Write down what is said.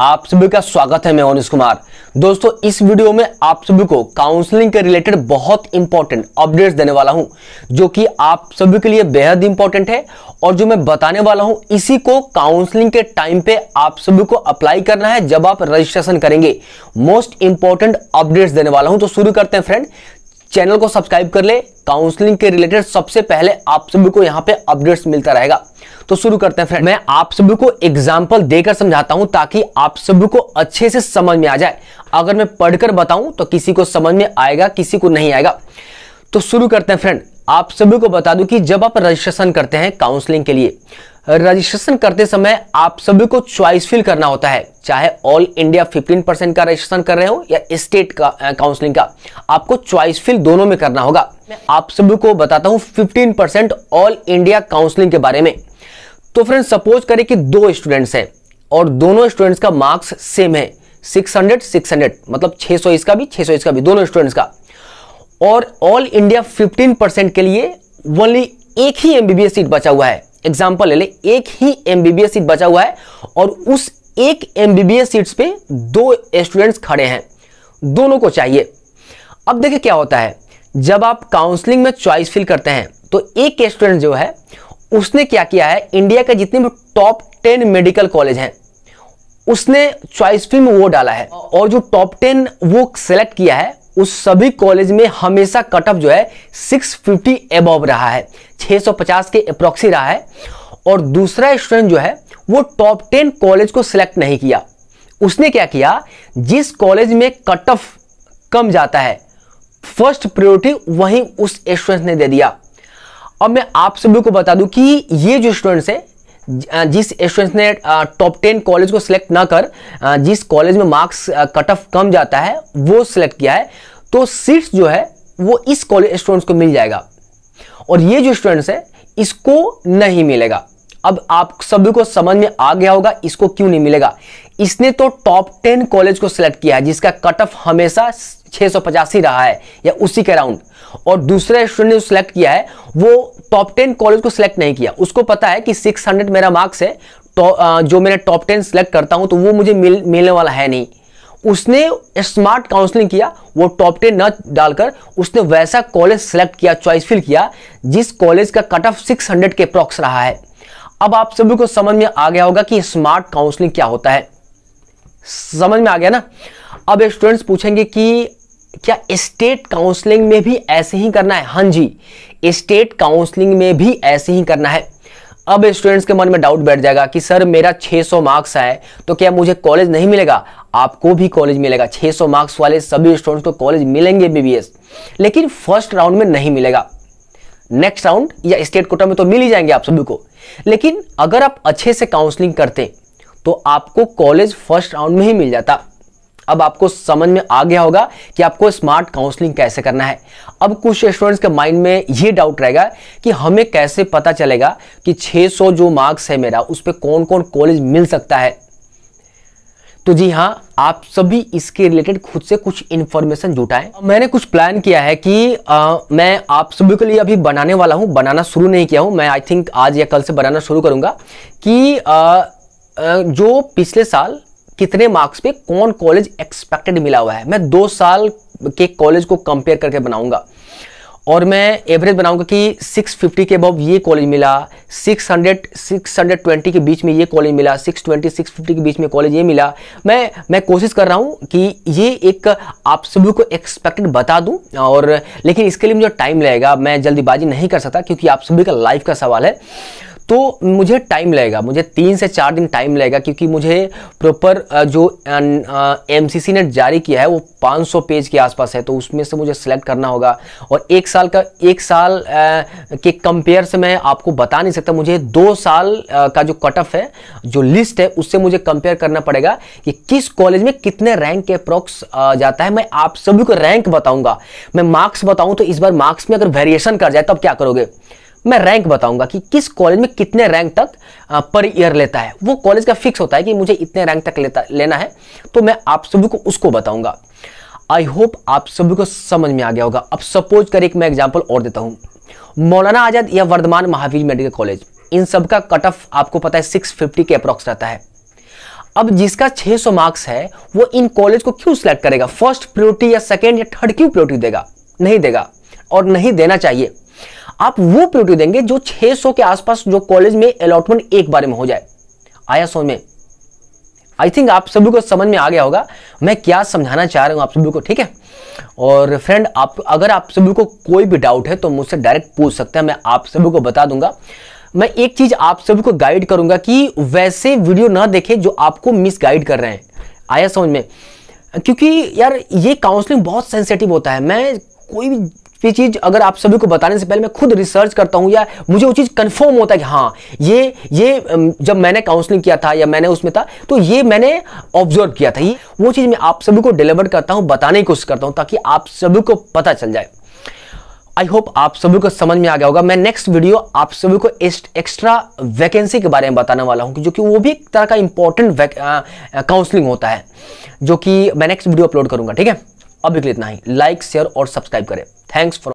आप सभी का स्वागत है मैं ओनिस कुमार दोस्तों इस वीडियो में आप सभी को काउंसलिंग के रिलेटेड बहुत इंपॉर्टेंट अपडेट्स देने वाला हूं जो कि आप सभी के लिए बेहद इंपॉर्टेंट है और जो मैं बताने वाला हूं इसी को काउंसलिंग के टाइम पे आप सभी को अप्लाई करना है जब आप रजिस्ट्रेशन करेंगे मोस्ट इंपॉर्टेंट अपडेट्स देने वाला हूं तो शुरू करते हैं फ्रेंड चैनल को सब्सक्राइब कर ले काउंसलिंग के रिलेटेड सबसे पहले आप सभी को यहाँ पे अपडेट्स मिलता रहेगा तो शुरू करते हैं फ्रेंड मैं आप सभी को एग्जाम्पल देकर समझाता हूँ ताकि आप सभी को अच्छे से समझ में आ जाए अगर मैं पढ़कर बताऊं तो किसी को समझ में आएगा किसी को नहीं आएगा तो शुरू करते हैं फ्रेंड आप सभी को बता दूं कि जब आप रजिस्ट्रेशन करते हैं काउंसलिंग के लिए रजिस्ट्रेशन करते समय आप सभी को चॉइस फिल करना होता है चाहे ऑल इंडिया 15 परसेंट का रजिस्ट्रेशन कर रहे हो या स्टेट का काउंसलिंग का आपको चॉइस फिल दोनों में करना होगा मैं आप सभी को बताता हूं 15 परसेंट ऑल इंडिया काउंसलिंग के बारे में तो फ्रेंड्स सपोज करें कि दो स्टूडेंट्स हैं और दोनों स्टूडेंट्स का मार्क्स सेम है सिक्स हंड्रेड मतलब सौ इसका भी सौ इसका भी दोनों स्टूडेंट्स का और ऑल इंडिया फिफ्टीन परसेंट के लिए ओनली एक ही एमबीबीएस सीट बचा हुआ है एग्जाम्पल ले ले एक ही एमबीबीएस सीट बचा हुआ है और उस एक एमबीबीएस सीट्स पे दो स्टूडेंट्स खड़े हैं दोनों को चाहिए अब देखिए क्या होता है जब आप काउंसलिंग में चॉइस फिल करते हैं तो एक स्टूडेंट जो है उसने क्या किया है इंडिया के जितने भी टॉप टेन मेडिकल कॉलेज हैं उसने चॉइस फिल में वो डाला है और जो टॉप टेन वो सेलेक्ट किया है उस सभी कॉलेज में हमेशा कट ऑफ जो है 650 एबव रहा है 650 के अप्रॉक्सी रहा है और दूसरा स्टूडेंट जो है वो टॉप टेन कॉलेज को सिलेक्ट नहीं किया उसने क्या किया जिस कॉलेज में कट ऑफ कम जाता है फर्स्ट प्रायोरिटी वहीं उस स्टूडेंट ने दे दिया अब मैं आप सभी को बता दूं कि ये जो स्टूडेंट्स हैं जिस स्टूडेंट्स ने टॉप टेन कॉलेज को सिलेक्ट ना कर जिस कॉलेज में मार्क्स कट ऑफ कम जाता है वो सिलेक्ट किया है तो सीट्स जो है वो इस कॉलेज स्टूडेंट्स को मिल जाएगा और ये जो स्टूडेंट्स है इसको नहीं मिलेगा अब आप सभी को समझ में आ गया होगा इसको क्यों नहीं मिलेगा इसने तो टॉप टेन कॉलेज को सिलेक्ट किया है जिसका कट ऑफ हमेशा छह सौ पचासी रहा है या उसी के राउंड और दूसरा स्टूडेंट ने जो सिलेक्ट किया है वो टॉप टेन कॉलेज को सिलेक्ट नहीं किया उसको पता है कि सिक्स हंड्रेड मेरा मार्क्स है तो, जो मैंने टॉप टेन सेलेक्ट करता हूँ तो वो मुझे मिल मिलने वाला है नहीं उसने स्मार्ट काउंसलिंग किया वो टॉप टेन न डालकर उसने वैसा कॉलेज सेलेक्ट किया चॉइस फिल किया जिस कॉलेज का कट ऑफ सिक्स के अप्रॉक्स रहा है अब आप सभी को समझ में आ गया होगा कि स्मार्ट काउंसलिंग क्या होता है समझ में आ गया ना अब स्टूडेंट्स पूछेंगे कि क्या स्टेट काउंसलिंग में भी ऐसे ही करना है हाँ जी स्टेट काउंसलिंग में भी ऐसे ही करना है अब स्टूडेंट्स के मन में डाउट बैठ जाएगा कि सर मेरा 600 मार्क्स है तो क्या मुझे कॉलेज नहीं मिलेगा आपको भी कॉलेज मिलेगा 600 मार्क्स वाले सभी स्टूडेंट्स को कॉलेज मिलेंगे बीबीएस लेकिन फर्स्ट राउंड में नहीं मिलेगा नेक्स्ट राउंड या स्टेट कोटा में तो मिल ही जाएंगे आप सभी को लेकिन अगर आप अच्छे से काउंसलिंग करते तो आपको कॉलेज फर्स्ट राउंड में ही मिल जाता अब आपको समझ में आ गया होगा कि आपको स्मार्ट काउंसलिंग कैसे करना है अब कुछ स्टूडेंट्स के माइंड में ये डाउट रहेगा कि हमें कैसे पता चलेगा कि 600 जो मार्क्स है मेरा उस पर कौन कौन कॉलेज मिल सकता है तो जी हाँ आप सभी इसके रिलेटेड खुद से कुछ इन्फॉर्मेशन जुटाएं मैंने कुछ प्लान किया है कि आ, मैं आप सभी के लिए अभी बनाने वाला हूँ बनाना शुरू नहीं किया हूँ मैं आई थिंक आज या कल से बनाना शुरू करूँगा कि आ, आ, जो पिछले साल कितने मार्क्स पे कौन कॉलेज एक्सपेक्टेड मिला हुआ है मैं दो साल के कॉलेज को कंपेयर करके बनाऊंगा और मैं एवरेज बनाऊंगा कि 650 के अबव ये कॉलेज मिला 600 620 के बीच में ये कॉलेज मिला 620 650 के बीच में कॉलेज ये मिला मैं मैं कोशिश कर रहा हूँ कि ये एक आप सभी को एक्सपेक्टेड बता दूँ और लेकिन इसके लिए मुझे टाइम लगेगा मैं जल्दीबाजी नहीं कर सकता क्योंकि आप सभी का लाइफ का सवाल है तो मुझे टाइम लगेगा मुझे तीन से चार दिन टाइम लगेगा क्योंकि मुझे प्रॉपर जो एम ने जारी किया है वो 500 पेज के आसपास है तो उसमें से मुझे सेलेक्ट करना होगा और एक साल का एक साल के कंपेयर से मैं आपको बता नहीं सकता मुझे दो साल का जो कट ऑफ है जो लिस्ट है उससे मुझे कंपेयर करना पड़ेगा कि किस कॉलेज में कितने रैंक के अप्रॉक्स जाता है मैं आप सभी को रैंक बताऊंगा मैं मार्क्स बताऊं तो इस बार मार्क्स में अगर वेरिएशन कर जाए तब क्या करोगे मैं रैंक बताऊंगा कि किस कॉलेज में कितने रैंक तक पर ईयर लेता है वो कॉलेज का फिक्स होता है कि मुझे इतने रैंक तक लेता लेना है तो मैं आप सभी को उसको बताऊंगा आई होप आप सभी को समझ में आ गया होगा अब सपोज कर एक मैं एग्जाम्पल और देता हूँ मौलाना आज़ाद या वर्धमान महावीर मेडिकल कॉलेज इन सब का कट ऑफ आपको पता है सिक्स के अप्रॉक्स रहता है अब जिसका 600 मार्क्स है वो इन कॉलेज को क्यों सिलेक्ट करेगा फर्स्ट प्रियोरिटी या सेकेंड या थर्ड क्यों प्रियोरिटी देगा नहीं देगा और नहीं देना चाहिए आप वो पीओटी देंगे जो 600 के आसपास जो कॉलेज में अलॉटमेंट एक बार में हो जाए आया समझ में आई थिंक आप सभी को समझ में आ गया होगा मैं क्या समझाना चाह रहा हूं आप सभी को ठीक है और फ्रेंड आप अगर आप सभी को कोई भी डाउट है तो मुझसे डायरेक्ट पूछ सकते हैं मैं आप सभी को बता दूंगा मैं एक चीज आप सभी को गाइड करूंगा कि वैसे वीडियो ना देखें जो आपको मिस गाइड कर रहे हैं आया समझ में क्योंकि यार ये काउंसलिंग बहुत सेंसिटिव होता है मैं कोई भी ये चीज़ अगर आप सभी को बताने से पहले मैं खुद रिसर्च करता हूँ या मुझे वो चीज़ कंफर्म होता है कि हाँ ये ये जब मैंने काउंसलिंग किया था या मैंने उसमें था तो ये मैंने ऑब्जर्व किया था ये वो चीज़ मैं आप सभी को डिलीवर करता हूँ बताने की कोशिश करता हूँ ताकि आप सभी को पता चल जाए आई होप आप सभी को समझ में आ गया होगा मैं नेक्स्ट वीडियो आप सभी को एक्स्ट्रा वैकेंसी के बारे में बताने वाला हूँ जो कि वो भी एक तरह का इंपॉर्टेंट काउंसलिंग होता है जो कि मैं नेक्स्ट वीडियो अपलोड करूंगा ठीक है अभी के लिए इतना ही लाइक शेयर और सब्सक्राइब करें थैंक्स फॉर